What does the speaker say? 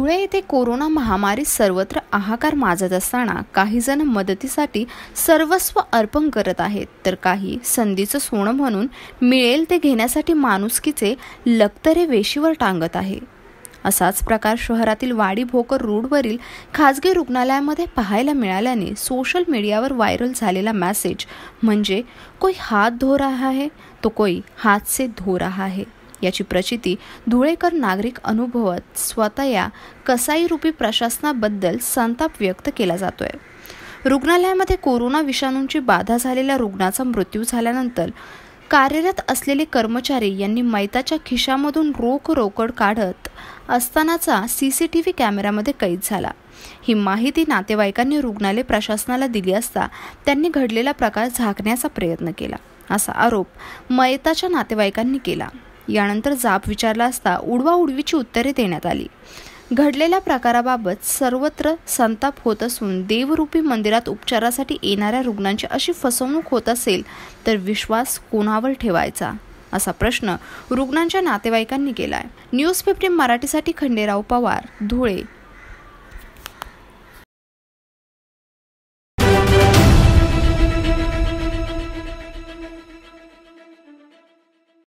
धुळे येथे कोरोना महामारी सर्वत्र आहाकार माजत असताना काही जण मदतीसाठी सर्वस्व अर्पण करत आहेत तर काही संधीचं सोनं म्हणून मिळेल ते घेण्यासाठी माणुसकीचे लक्तरे वेशीवर टांगत आहे असाच प्रकार शहरातील वाडी भोकर रोडवरील खाजगी रुग्णालयामध्ये पाहायला मिळाल्याने सोशल मीडियावर व्हायरल झालेला मेसेज म्हणजे कोई हात धो रहा है तो कोई हात से धो रहा है याची प्रचिती धुळेकर नागरिक अनुभवत स्वतः या कसाईरूपी प्रशासनाबद्दल संताप व्यक्त केला जातोय रुग्णालयामध्ये कोरोना विषाणूंची बाधा झालेल्या रुग्णाचा मृत्यू झाल्यानंतर कार्यरत असलेले कर्मचारी यांनी मैताच्या खिशामधून रोख रोकड काढत असतानाचा सी सी टी व्ही कॅमेऱ्यामध्ये कैद झाला ही माहिती नातेवाईकांनी रुग्णालय प्रशासनाला दिली असता त्यांनी घडलेला प्रकार झाकण्याचा प्रयत्न केला असा आरोप मैताच्या नातेवाईकांनी केला यानंतर जाप विचारला असता उडवा उडवीची उत्तरे देण्यात आली घडलेल्या प्रकाराबाबत सर्वत्र संताप होत असून देवरूपी मंदिरात उपचारासाठी येणाऱ्या रुग्णांची अशी फसवणूक होत असेल तर विश्वास कोणावर ठेवायचा असा प्रश्न रुग्णांच्या नातेवाईकांनी केलाय न्यूज फिफ्टीन मराठीसाठी खंडेराव पवार धुळे